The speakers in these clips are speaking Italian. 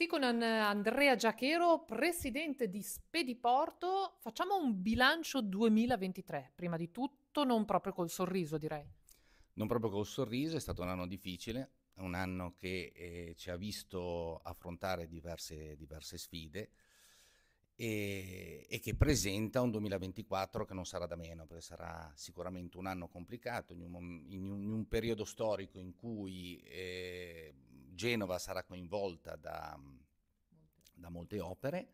Sì, con Andrea Giachero, presidente di Spediporto, facciamo un bilancio 2023, prima di tutto non proprio col sorriso direi. Non proprio col sorriso, è stato un anno difficile, un anno che eh, ci ha visto affrontare diverse, diverse sfide e, e, che presenta un 2024 che non sarà da meno, perché sarà sicuramente un anno complicato, in un, in un, in un periodo storico in cui... Eh, Genova sarà coinvolta da, da molte opere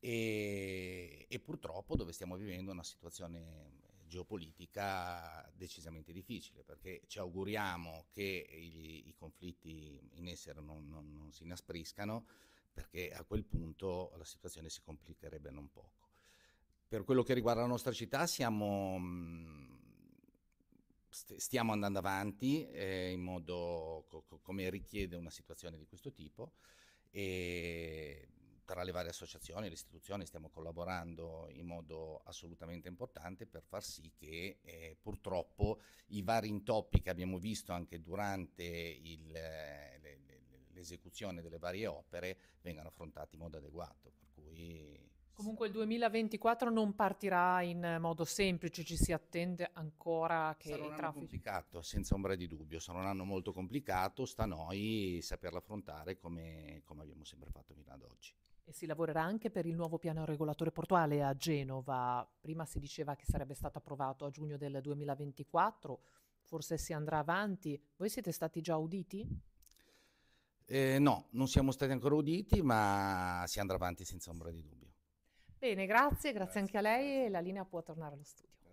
e, e, purtroppo dove stiamo vivendo una situazione geopolitica decisamente difficile perché ci auguriamo che i, i conflitti in essere non, non, non si inaspriscano perché a quel punto la situazione si complicherebbe non poco. Per quello che riguarda la nostra città siamo st- stiamo andando avanti eh, in modo co- co- come richiede una situazione di questo tipo e tra le varie associazioni e le istituzioni stiamo collaborando in modo assolutamente importante per far sì che eh, purtroppo i vari intoppi che abbiamo visto anche durante il, eh, le, l'esecuzione delle varie opere vengano affrontati in modo adeguato, per cui Comunque il 2024 non partirà in modo semplice, ci si attende ancora che sarà un anno traffici... complicato, senza ombra di dubbio, sarà un anno molto complicato, sta a noi saperlo affrontare come, come abbiamo sempre fatto fino ad oggi. E si lavorerà anche per il nuovo piano regolatore portuale a Genova. Prima si diceva che sarebbe stato approvato a giugno del 2024, forse si andrà avanti. Voi siete stati già uditi? Eh, no, non siamo stati ancora uditi, ma si andrà avanti senza ombra di dubbio. Bene, grazie, grazie, grazie anche a lei e la linea può tornare allo studio.